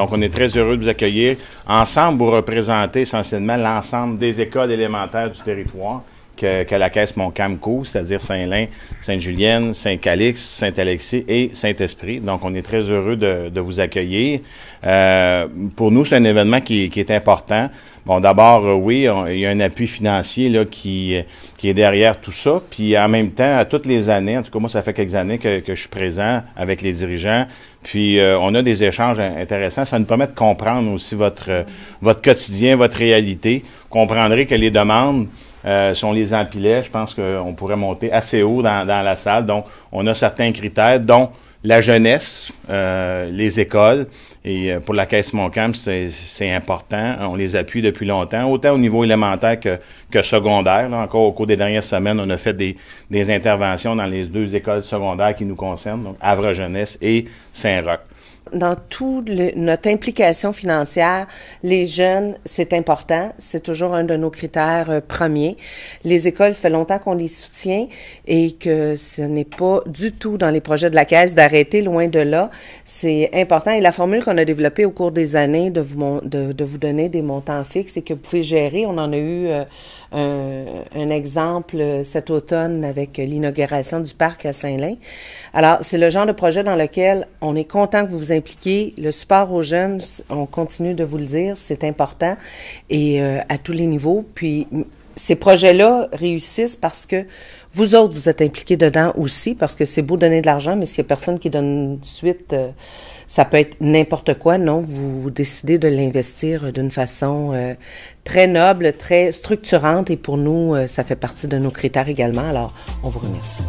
Donc, on est très heureux de vous accueillir. Ensemble, vous représenter essentiellement l'ensemble des écoles élémentaires du territoire que, la caisse montcalm cest c'est-à-dire Saint-Lin, saint julienne Saint-Calix, Saint-Alexis et Saint-Esprit. Donc, on est très heureux de, vous accueillir. Euh, pour nous, c'est un événement qui, est important. Bon, d'abord, euh, oui, il y a un appui financier qui, est derrière tout ça. Puis en même temps, à toutes les années, en tout cas, moi, ça fait quelques années que, je suis présent avec les dirigeants. Puis euh, on a des échanges intéressants. Ça nous permet de comprendre aussi votre, votre quotidien, votre réalité. Vous comprendrez que les demandes, euh, si on les empilait, je pense qu'on pourrait monter assez haut dans, la salle. Donc, on a certains critères, dont la jeunesse, euh, les écoles. Et euh, pour la Caisse Montcalm, c'est important. On les appuie depuis longtemps, autant au niveau élémentaire que, secondaire. encore au cours des dernières semaines, on a fait des, interventions dans les deux écoles secondaires qui nous concernent, donc Havre Jeunesse et Saint-Roch dans toute notre implication financière, les jeunes, c'est important. C'est toujours un de nos critères euh, premiers. Les écoles, ça fait longtemps qu'on les soutient et que ce n'est pas du tout dans les projets de la Caisse d'arrêter, loin de là. C'est important. Et la formule qu'on a développée au cours des années de vous, de, de vous donner des montants fixes et que vous pouvez gérer, on en a eu... Euh, un, un, exemple euh, cet automne avec l'inauguration du parc à Saint-Lin. Alors, c'est le genre de projet dans lequel on est content que vous vous le support aux jeunes, on continue de vous le dire, c'est important et euh, à tous les niveaux. Puis ces projets-là réussissent parce que vous autres, vous êtes impliqués dedans aussi, parce que c'est beau donner de l'argent, mais s'il n'y a personne qui donne suite, euh, ça peut être n'importe quoi. Non, vous décidez de l'investir d'une façon euh, très noble, très structurante, et pour nous, ça fait partie de nos critères également. Alors, on vous remercie.